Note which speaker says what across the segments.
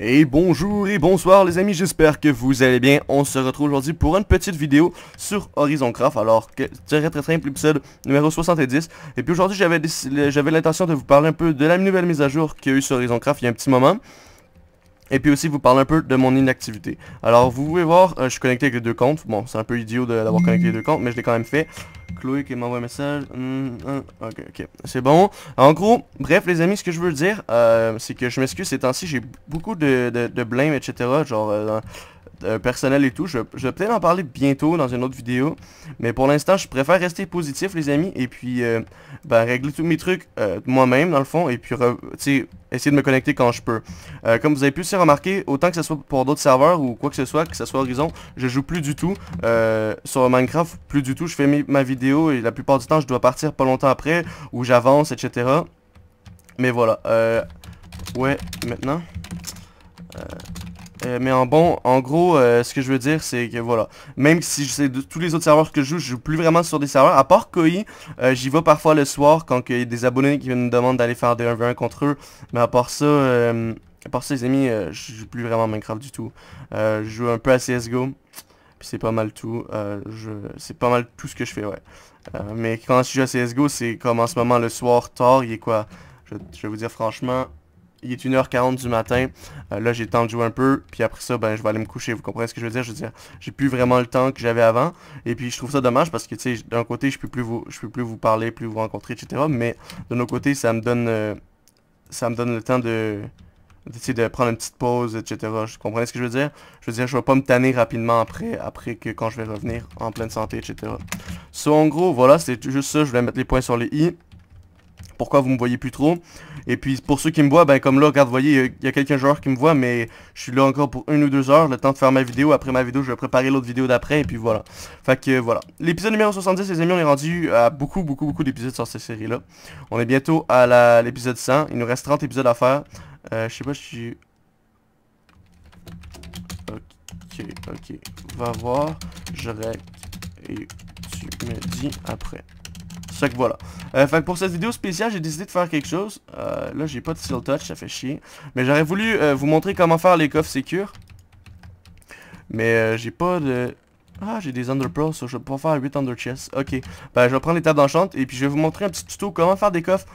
Speaker 1: Et bonjour et bonsoir les amis, j'espère que vous allez bien. On se retrouve aujourd'hui pour une petite vidéo sur Horizon Craft. Alors, que, très très simple, épisode numéro 70. Et puis aujourd'hui, j'avais l'intention de vous parler un peu de la nouvelle mise à jour qu'il y a eu sur Horizon Craft il y a un petit moment. Et puis aussi vous parle un peu de mon inactivité. Alors vous pouvez voir, euh, je suis connecté avec les deux comptes. Bon, c'est un peu idiot d'avoir connecté les deux comptes, mais je l'ai quand même fait. Chloé qui m'envoie un message. Hum, hum, ok, ok. C'est bon. En gros, bref les amis, ce que je veux dire, euh, c'est que je m'excuse ces temps-ci, j'ai beaucoup de, de, de etc. Genre, euh, euh, personnel et tout. Je, vais peut-être en parler bientôt dans une autre vidéo. Mais pour l'instant, je préfère rester positif, les amis. Et puis, euh, ben, régler tous mes trucs euh, moi-même, dans le fond. Et puis, essayer de me connecter quand je peux. comme vous avez pu aussi remarquer, autant que ce soit pour d'autres serveurs ou quoi que ce soit, que ce soit Horizon, je joue plus du tout. sur Minecraft, plus du tout. Je fais ma vidéo et la plupart du temps, je dois partir pas longtemps après. Ou j'avance, etc. Mais voilà. ouais, maintenant... Euh, euh, mais en bon, en gros, euh, ce que je veux dire, c'est que voilà, même si c'est tous les autres serveurs que je joue, je joue plus vraiment sur des serveurs, à part Koi, euh, j'y vais parfois le soir quand il y a des abonnés qui me demandent d'aller faire des 1v1 contre eux, mais à part ça, à part ça les amis, je joue plus vraiment Minecraft du tout. je joue un peu à CSGO, puis c'est pas mal tout, je c'est pas mal tout ce que je fais, ouais. mais quand je joue à CSGO, c'est comme en ce moment le soir tard, il est quoi je vais vous dire franchement, il est 1h40 du matin. Euh, là, j'ai le temps de jouer un peu. Puis après ça, ben, je vais aller me coucher. Vous comprenez ce que je veux dire? Je veux dire, j'ai plus vraiment le temps que j'avais avant. Et puis, je trouve ça dommage parce que, tu sais, d'un côté, je peux plus vous, je peux plus vous parler, plus vous rencontrer, etc. Mais de nos côté, ça me donne, euh, ça me donne le temps de, de, de prendre une petite pause, etc. Vous comprenez ce que je veux dire? Je veux dire, je vais pas me tanner rapidement après, après que quand je vais revenir en pleine santé, etc. So, en gros, voilà, c'est juste ça. Je voulais mettre les points sur les i pourquoi vous me voyez plus trop. Et puis pour ceux qui me voient, ben comme là, regarde, vous voyez, il y a quelqu'un joueur qui me voit, mais je suis là encore pour une ou deux heures, le temps de faire ma vidéo. Après ma vidéo, je vais préparer l'autre vidéo d'après, et puis voilà. Fait que voilà. L'épisode numéro 70, les amis, on est rendu à beaucoup, beaucoup, beaucoup d'épisodes sur cette série-là. On est bientôt à l'épisode 100. Il nous reste 30 épisodes à faire. Euh, je sais pas si... Ok, ok. Va voir. Je Et tu me dis après voilà. Euh, fait que pour cette vidéo spéciale, j'ai décidé de faire quelque chose. Euh, là, j'ai pas de seal touch, ça fait chier. Mais j'aurais voulu euh, vous montrer comment faire les coffres sécures. Mais j'ai pas de... Ah, j'ai des underpros, je peux pouvoir faire 8 under chests. Ok, ben, je vais prendre les tables d'enchant et puis je vais vous montrer un petit tuto comment faire des coffres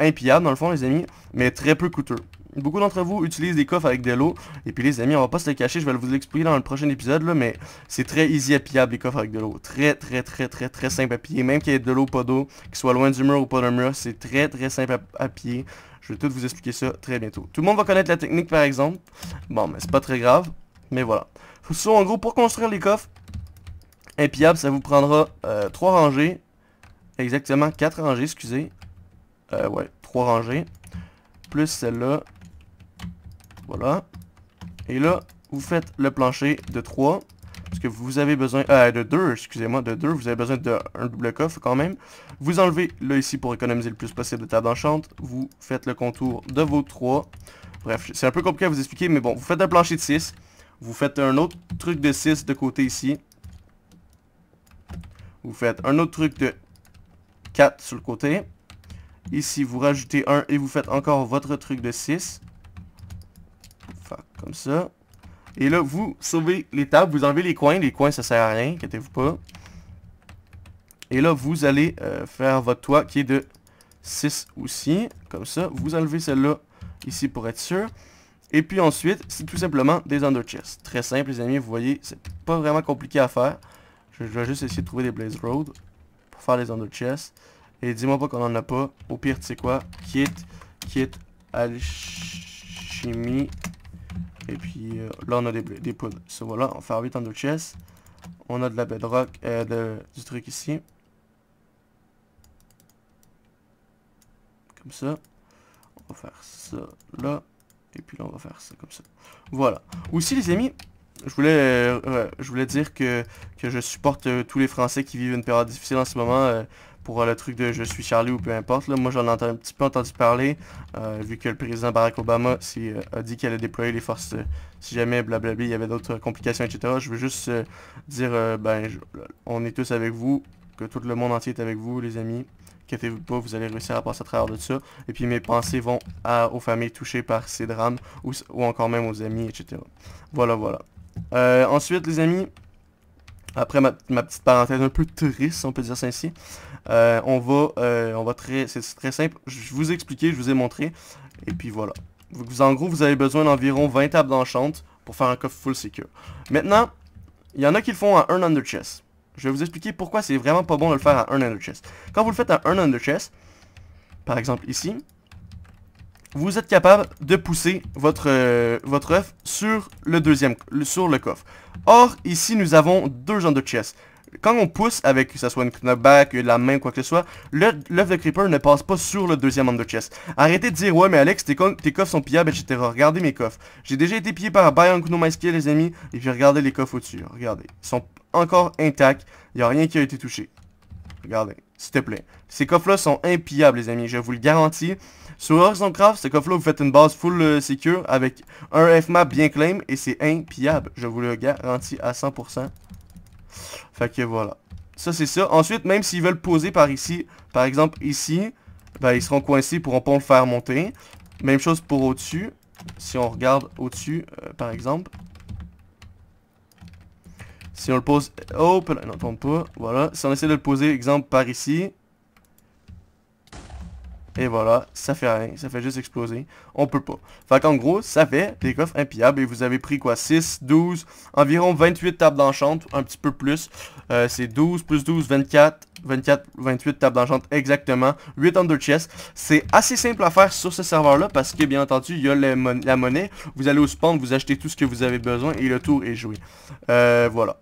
Speaker 1: impillables, dans le fond, les amis, mais très peu coûteux beaucoup d'entre vous utilisent des coffres avec de l'eau. Et puis les amis, on va pas se le cacher, je vais vous l'expliquer dans le prochain épisode, là, mais c'est très easy à pillable les coffres avec de l'eau. Très, très, très, très, très simple à piller. Même qu'il y ait de l'eau, pas d'eau, qu'il soit loin du mur ou pas d'un mur, c'est très, très simple à, pied piller. Je vais tout vous expliquer ça très bientôt. Tout le monde va connaître la technique par exemple. Bon, mais c'est pas très grave. Mais voilà. soit en gros, pour construire les coffres Impiables ça vous prendra 3 euh, rangées. Exactement, 4 rangées, excusez. Euh, ouais, 3 rangées. Plus celle-là. Voilà. Et là, vous faites le plancher de 3. Parce que vous avez besoin... Euh, de 2, excusez-moi, de 2. Vous avez besoin d'un double coffre quand même. Vous enlevez là ici pour économiser le plus possible de table d'enchante. Vous faites le contour de vos 3. Bref, c'est un peu compliqué à vous expliquer, mais bon, vous faites un plancher de 6. Vous faites un autre truc de 6 de côté ici. Vous faites un autre truc de 4 sur le côté. Ici, vous rajoutez un et vous faites encore votre truc de 6 ça. Et là, vous sauvez les tables, vous enlevez les coins. Les coins, ça sert à rien, inquiétez-vous pas. Et là, vous allez euh, faire votre toit qui est de 6 aussi. Comme ça, vous enlevez celle-là ici pour être sûr. Et puis ensuite, c'est tout simplement des under chests. Très simple, les amis, vous voyez, c'est pas vraiment compliqué à faire. Je, vais juste essayer de trouver des Blaze Road pour faire les under chests. Et dis-moi pas qu'on en a pas. Au pire, tu sais quoi Kit, kit, alchimie, et puis euh, là, on a des, des poudres. So, voilà, on fait 8 en deux chess. On a de la bedrock, et du truc ici. Comme ça. On va faire ça là. Et puis là, on va faire ça comme ça. Voilà. Aussi, les amis, je voulais, euh, je voulais dire que, que je supporte euh, tous les Français qui vivent une période difficile en ce moment pour euh, le truc de je suis Charlie ou peu importe. Là. Moi, j'en ai un petit peu entendu parler, euh, vu que le président Barack Obama euh, a dit qu'il allait déployer les forces si jamais blablabla, il y avait d'autres complications, etc. Je veux juste dire, ben, on est tous avec vous, que tout le monde entier est avec vous, les amis inquiétez-vous pas, vous allez réussir à passer à travers de ça. Et puis mes pensées vont aux familles touchées par ces drames ou, ou encore même aux amis, etc. Voilà, voilà. ensuite, les amis, après ma, petite parenthèse un peu triste, on peut dire ça ainsi, euh, on va, euh, on va très, c'est très simple. Je vous ai expliqué, je vous ai montré, et puis voilà. Vous, en gros, vous avez besoin d'environ 20 tables d'enchante pour faire un coffre full secure. Maintenant, il y en a qui le font à 1 under chest. Je vais vous expliquer pourquoi c'est vraiment pas bon de le faire à 1 under chest. Quand vous le faites à 1 under chest, par exemple ici, vous êtes capable de pousser votre, euh, votre œuf sur le deuxième, sur le coffre. Or, ici, nous avons deux de chest. Quand on pousse avec, que ce soit une knockback, la main, quoi que ce soit, l'œuf de creeper ne passe pas sur le deuxième de chest. Arrêtez de dire, ouais, mais Alex, tes, coffres sont pillables, etc. Regardez mes coffres. J'ai déjà été pillé par Bayon Kuno les amis, et puis regardez les coffres au-dessus. Regardez. Ils sont encore intacts. Il n'y a rien qui a été touché. Regardez s'il te plaît. Ces coffres-là sont impillables, les amis, je vous le garantis. Sur Horizon Craft, ces coffres là vous faites une base full euh, secure avec un F-map bien claim et c'est impillable. Je vous le garantis à 100%. Fait que voilà. Ça, c'est ça. Ensuite, même s'ils veulent poser par ici, par exemple ici, ben, ils seront coincés, ils pourront pas le faire monter. Même chose pour au-dessus. Si on regarde au-dessus, euh, par exemple. Si on le pose... Oh, là, non, tombe pas. Voilà. Si on essaie de le poser, exemple, par ici. Et voilà, ça fait rien, ça fait juste exploser. On peut pas. Fait qu'en gros, ça fait des coffres impiables Et vous avez pris quoi 6, 12, environ 28 tables d'enchante, un petit peu plus. Euh, c'est 12 plus 12, 24, 24, 28 tables d'enchante exactement. 8 under chest. C'est assez simple à faire sur ce serveur-là parce que bien entendu, il y a la, la monnaie. Vous allez au spawn, vous achetez tout ce que vous avez besoin et le tour est joué. Euh, voilà.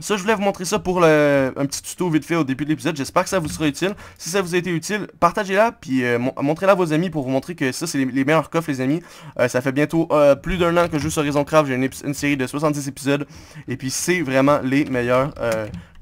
Speaker 1: Ça, je voulais vous montrer ça pour le, un petit tuto vite fait au début de l'épisode. J'espère que ça vous sera utile. Si ça vous a été utile, partagez-la, puis euh, montrez-la à vos amis pour vous montrer que ça, c'est les, meilleurs coffres, les amis. Euh, ça fait bientôt euh, plus d'un an que je joue sur Raison Craft. J'ai une, une, série de 70 épisodes, et puis c'est vraiment les meilleurs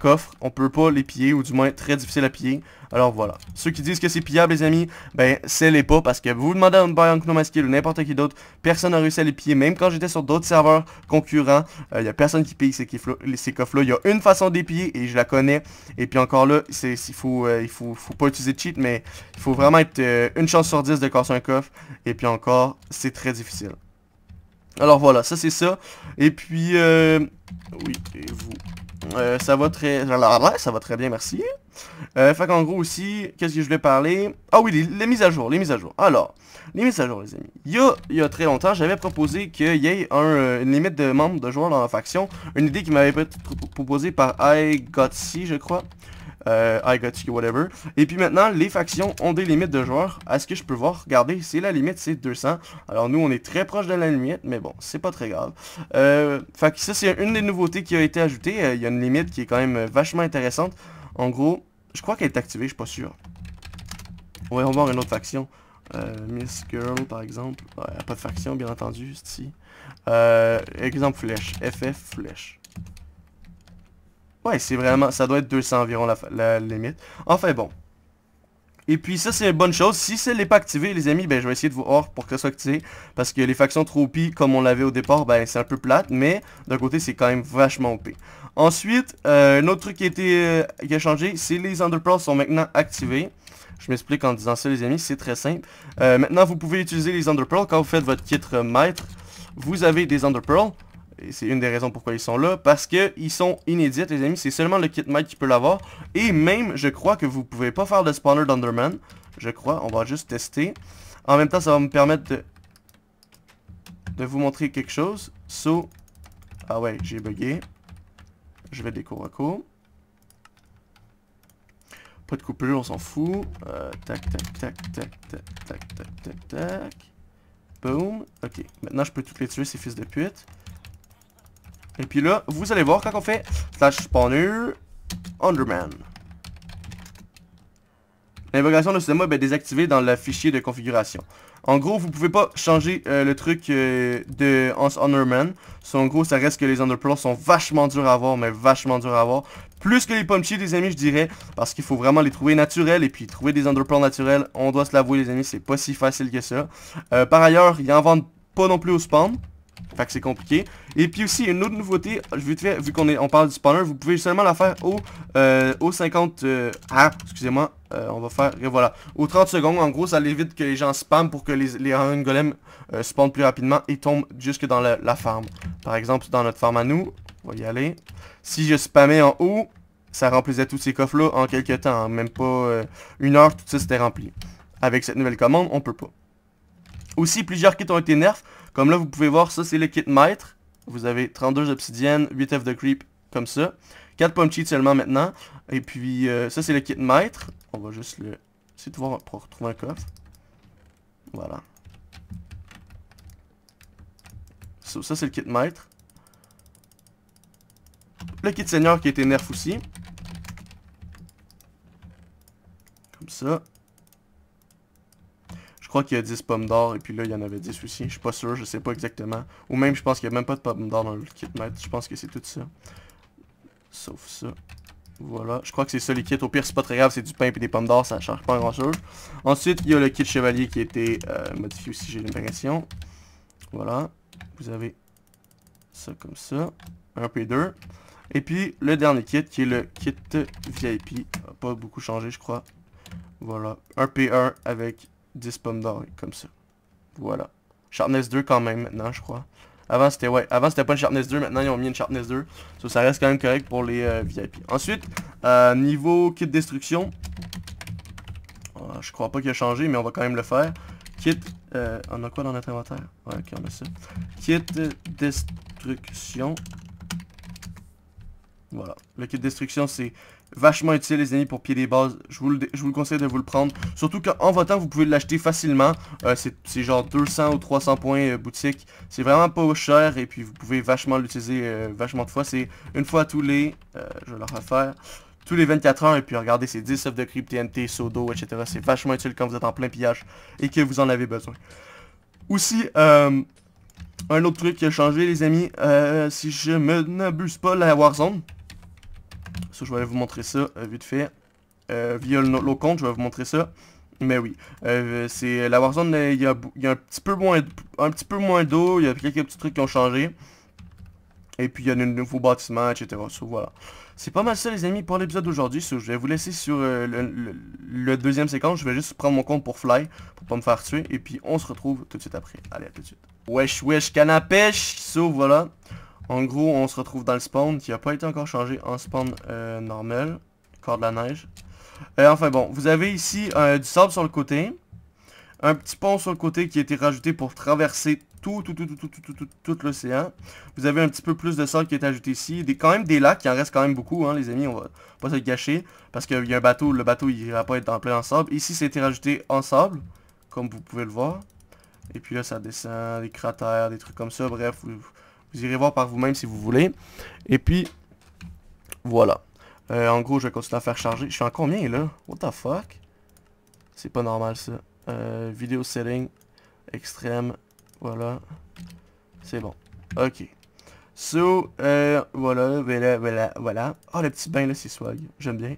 Speaker 1: coffre, On peut pas les piller, ou du moins très difficile à piller. Alors voilà. Ceux qui disent que c'est pillable, les amis, ben, c'est les pas, parce que vous demandez à un nous Masqué ou n'importe qui d'autre, personne n'a réussi à les piller. Même quand j'étais sur d'autres serveurs concurrents, il euh, n'y a personne qui pille ces, coffres-là. Il y a une façon de les piller, et je la connais. Et puis encore là, euh, il faut, il faut, pas utiliser de cheat, mais il faut vraiment être euh, une chance sur 10 de casser un coffre. Et puis encore, c'est très difficile. Alors voilà, ça c'est ça. Et puis, oui, et vous euh, ça va très... Ça va très bien, merci. Euh, fait qu'en gros aussi, qu'est-ce que je vais parler Ah oui, les, mises à jour, les mises à jour. Alors, les mises à jour, les amis. Il y a, il y a très longtemps, j'avais proposé qu'il y ait un, euh, une limite de membres de joueurs dans la faction. Une idée qui m'avait être proposée par Si je crois euh, I got you, whatever. Et puis maintenant, les factions ont des limites de joueurs. À ce que je peux voir, regardez, c'est la limite, c'est 200. Alors nous, on est très proche de la limite, mais bon, c'est pas très grave. Euh, fait que ça, c'est une des nouveautés qui a été ajoutée. Euh, il y a une limite qui est quand même euh, vachement intéressante. En gros, je crois qu'elle est activée, je suis pas sûr. on va voir une autre faction. Euh, Miss Girl, par exemple. pas de faction, bien entendu, ici. Euh, exemple flèche. FF flèche. Ouais, c'est vraiment... Ça doit être 200 environ la, limite. Enfin, bon. Et puis ça c'est une bonne chose. Si ça n'est pas activé les amis, ben je vais essayer de vous hors pour que ça soit activé. Parce que les factions trop tropies comme on l'avait au départ, ben c'est un peu plate. Mais d'un côté c'est quand même vachement OP. Ensuite, euh, un autre truc qui a, euh, changé, c'est les underpearls sont maintenant activés. Je m'explique en disant ça les amis, c'est très simple. Euh, maintenant vous pouvez utiliser les underpearls quand vous faites votre titre maître. Vous avez des underpearls c'est une des raisons pourquoi ils sont là, parce qu'ils sont inédits les amis. C'est seulement le kit Mike qui peut l'avoir. Et même, je crois que vous pouvez pas faire de spawner d'Underman. Je crois, on va juste tester. En même temps, ça va me permettre de, de vous montrer quelque chose. So, ah ouais, j'ai bugué. Je vais des Pas de coupure, on s'en fout. Euh, tac, tac, tac, tac, tac, tac, tac, tac, tac. Boom. Ok, maintenant je peux toutes les tuer, ces fils de pute. Et puis là, vous allez voir quand on fait slash spawner underman. L'invocation de ce mob est désactivée dans le fichier de configuration. En gros, vous pouvez pas changer euh, le truc euh, de Hans Underman. En gros, ça reste que les Underplans sont vachement durs à avoir, mais vachement durs à avoir. Plus que les pompiers, les amis, je dirais, parce qu'il faut vraiment les trouver naturels. Et puis, trouver des Underplans naturels, on doit se l'avouer, les amis, c'est pas si facile que ça. Euh, par ailleurs, ils en vendent pas non plus au spawn. Fait que c'est compliqué. Et puis aussi, une autre nouveauté, vu qu'on on parle du spawner, vous pouvez seulement la faire au, euh, au 50... Euh, ah, excusez-moi, euh, on va faire... voilà. Au 30 secondes, en gros, ça évite que les gens spamment pour que les, les Golem spawnent plus rapidement et tombent jusque dans la, farm. Par exemple, dans notre farm à nous, on va y aller. Si je spammais en haut, ça remplissait tous ces coffres-là en quelques temps. Hein. Même pas une heure, tout ça, c'était rempli. Avec cette nouvelle commande, on peut pas. Aussi, plusieurs kits ont été nerfs. Comme là, vous pouvez voir, ça, c'est le kit maître. Vous avez 32 obsidiennes, 8 F de creep, comme ça. 4 pump seulement maintenant. Et puis, euh, ça, c'est le kit maître. On va juste le... essayer de voir pour retrouver un coffre. Voilà. ça, c'est le kit maître. Le kit seigneur qui a été nerf aussi. Comme ça. Je crois qu'il y a 10 pommes d'or et puis là il y en avait 10 aussi. Je suis pas sûr, je sais pas exactement. Ou même je pense qu'il n'y a même pas de pommes d'or dans le kit maître. Je pense que c'est tout ça. Sauf ça. Voilà, je crois que c'est ça les kits. Au pire, c'est pas très grave, c'est du pain et des pommes d'or, ça ne change pas grand chose. Ensuite, il y a le kit chevalier qui a été euh, modifié aussi, j'ai l'impression. Voilà, vous avez ça comme ça. Un P2. Et puis, le dernier kit qui est le kit VIP. Pas beaucoup changé, je crois. Voilà, un P1 avec 10 pommes d'or, comme ça. Voilà. Sharpness 2 quand même maintenant, je crois. Avant c'était ouais, avant c'était pas une sharpness 2, maintenant ils ont mis une sharpness 2. So, ça reste quand même correct pour les euh, VIP. Ensuite, euh, niveau kit destruction. Ah, je crois pas qu'il a changé, mais on va quand même le faire. Kit. Euh, on a quoi dans notre inventaire? Ouais ok on a ça. Kit destruction. Voilà. Le kit destruction, c'est vachement utile, les amis, pour pied des bases. Je vous, le, vous conseille de vous le prendre. Surtout qu'en votant, vous pouvez l'acheter facilement. Euh, c'est genre 200 ou 300 points euh, boutique. C'est vraiment pas cher et puis vous pouvez vachement l'utiliser euh, vachement de fois. C'est une fois tous les... je vais le refaire. Tous les 24 heures et puis regardez, c'est 10 offres de crypt TNT, Sodo, etc. C'est vachement utile quand vous êtes en plein pillage et que vous en avez besoin. Aussi, un autre truc qui a changé, les amis, si je me n'abuse pas, la Warzone je vais vous montrer ça euh, vite fait. Euh, via le, compte, je vais vous montrer ça. Mais oui, euh, c'est la Warzone, euh, il y a, un petit peu moins un petit peu moins d'eau, il y a quelques petits trucs qui ont changé. Et puis il y a de nouveaux bâtiments, etc. voilà. C'est pas mal ça les amis pour l'épisode d'aujourd'hui. je vais vous laisser sur le, deuxième séquence. Je vais juste prendre mon compte pour fly, pour pas me faire tuer. Et puis on se retrouve tout de suite après. Allez, à tout de suite. Wesh wesh canapèche, so voilà. En gros, on se retrouve dans le spawn qui n'a pas été encore changé en spawn euh, normal. Corps de la neige. Et euh, enfin bon, vous avez ici euh, du sable sur le côté. Un petit pont sur le côté qui a été rajouté pour traverser tout, tout, tout, tout, tout, tout, tout, tout l'océan. Vous avez un petit peu plus de sable qui est ajouté ici. Des, quand même des lacs, il en reste quand même beaucoup, hein, les amis. On va pas se le gâcher. Parce qu'il y a un bateau, le bateau il va pas être en plein en sable. Ici, été rajouté en sable, comme vous pouvez le voir. Et puis là, ça descend, des cratères, des trucs comme ça. Bref, vous, vous irez voir par vous-même si vous voulez. Et puis, voilà. Euh, en gros, je vais continuer à faire charger. Je suis en combien là What the fuck C'est pas normal ça. Euh, vidéo setting, extrême, voilà. C'est bon. Ok. So, euh, voilà, voilà, voilà, voilà. Oh, le petit bain là, c'est swag. J'aime bien.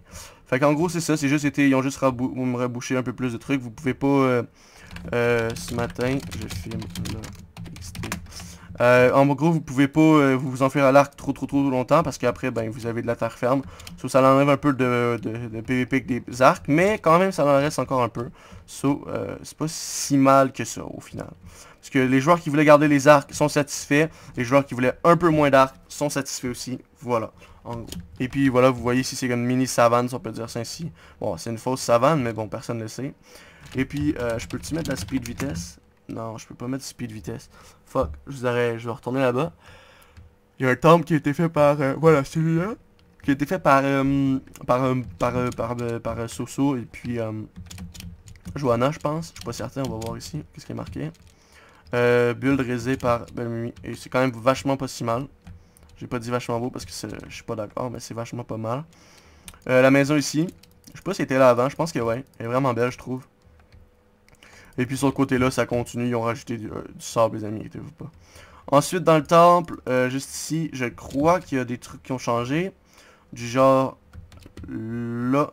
Speaker 1: Fait qu'en gros, c'est ça. C'est juste été, ils ont juste rebouché un peu plus de trucs. Vous pouvez pas... Euh, euh, ce matin, je filme là. Euh, en gros, vous pouvez pas euh, vous enfuir à l'arc trop trop trop longtemps parce qu'après, ben, vous avez de la terre ferme. So, ça enlève un peu de, PVP que des arcs, mais quand même, ça en reste encore un peu. So, euh, c'est pas si mal que ça au final. Parce que les joueurs qui voulaient garder les arcs sont satisfaits. Les joueurs qui voulaient un peu moins d'arcs sont satisfaits aussi. Voilà. Et puis voilà, vous voyez ici, c'est comme une mini savane, si on peut dire ça ainsi. Bon, c'est une fausse savane, mais bon, personne ne le sait. Et puis, je peux-tu mettre la speed vitesse non, je peux pas mettre speed vitesse. Fuck, je vous je vais retourner là-bas. Il y a un temple qui a été fait par... Euh, voilà, celui-là. Qui a été fait par... Euh, par, euh, par, par, par, par Soso et puis... Joanna, je pense. Je suis pas certain, on va voir ici. Qu'est-ce qui est marqué. build raisé par Et c'est quand même vachement pas si mal. J'ai pas dit vachement beau parce que je suis pas d'accord, mais c'est vachement pas mal. la maison ici. Je sais pas si elle était là avant, je pense que ouais. Elle est vraiment belle, je trouve. Et puis sur le côté-là, ça continue. Ils ont rajouté du, euh, sable, les amis, inquiétez-vous pas. Ensuite, dans le temple, euh, juste ici, je crois qu'il y a des trucs qui ont changé. Du genre, là,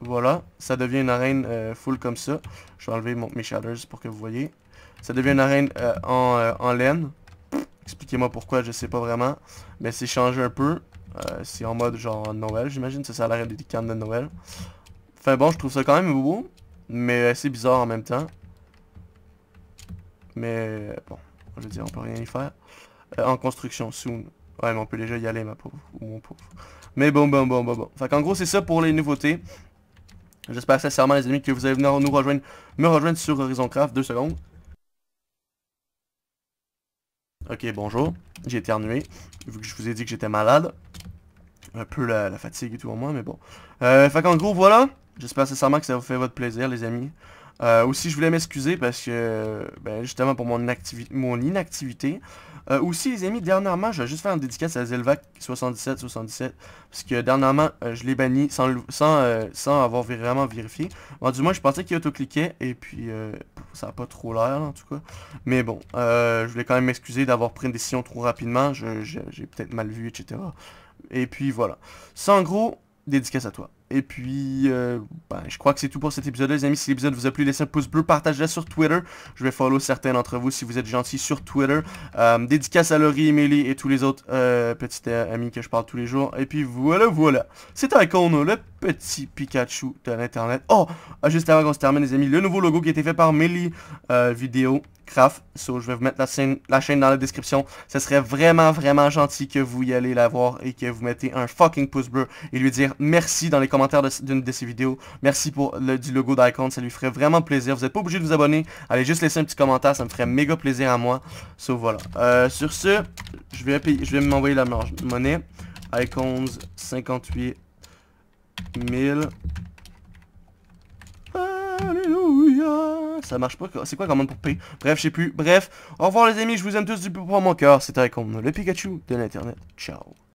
Speaker 1: voilà. Ça devient une arène euh, full comme ça. Je vais enlever mes shaders pour que vous voyez. Ça devient une arène en, laine. Expliquez-moi pourquoi, je sais pas vraiment. Mais c'est changé un peu. c'est en mode genre Noël, j'imagine. C'est ça l'arène des cannes de Noël. Enfin bon, je trouve ça quand même beau. Mais assez bizarre en même temps. Mais bon, je veux dire, on peut rien y faire. Euh, en construction, soon. Ouais, mais on peut déjà y aller, ma pauvre. Ou mon pauvre. Mais bon, bon, bon, bon, bon. Fait qu'en gros, c'est ça pour les nouveautés. J'espère sincèrement, les amis, que vous allez venir nous rejoindre, me rejoindre sur Horizon Craft. Deux secondes. Ok, bonjour. J'ai éternué, vu que je vous ai dit que j'étais malade. Un peu la, fatigue et tout au moins, mais bon. Euh, fait qu'en gros, voilà. J'espère sincèrement que ça vous fait votre plaisir, les amis. Euh, aussi, je voulais m'excuser parce que, ben, justement, pour mon, mon inactivité. Euh, aussi, les amis, dernièrement, je vais juste faire une dédicace à Zelvac 77 parce que dernièrement, euh, je l'ai banni sans, sans, sans avoir vraiment vérifié. du moins, je pensais qu'il autocliquait et puis ça n'a pas trop l'air, en tout cas. Mais bon, je voulais quand même m'excuser d'avoir pris une décision trop rapidement. J'ai peut-être mal vu, etc. Et puis voilà. Sans gros, dédicace à toi. Et puis, euh, ben, je crois que c'est tout pour cet épisode les amis. Si l'épisode vous a plu, laissez un pouce bleu, partagez-le sur Twitter. Je vais follow certains d'entre vous si vous êtes gentils sur Twitter. Euh, dédicace à Laurie, Emily et tous les autres euh, petits euh, amis que je parle tous les jours. Et puis voilà, voilà. C'était con, le petit Pikachu de l'internet. Oh, juste avant qu'on se termine les amis, le nouveau logo qui a été fait par Millie euh, Vidéo Craft. je vais vous mettre la chaîne, dans la description. Ce serait vraiment, vraiment gentil que vous y allez la voir et que vous mettez un fucking pouce bleu et lui dire merci dans les commentaires d'une de, ces ses vidéos. Merci pour le, du logo d'Icon, ça lui ferait vraiment plaisir. Vous n'êtes pas obligé de vous abonner, allez juste laisser un petit commentaire, ça me ferait méga plaisir à moi. So, voilà. Euh, sur ce, je vais, vais m'envoyer la monnaie. Icons 58 1000. Alléluia. Ça marche pas. C'est quoi commande pour P Bref, je sais plus. Bref, au revoir les amis. Je vous aime tous du plus profond de mon cœur. C'était Icon, le Pikachu de l'Internet. Ciao.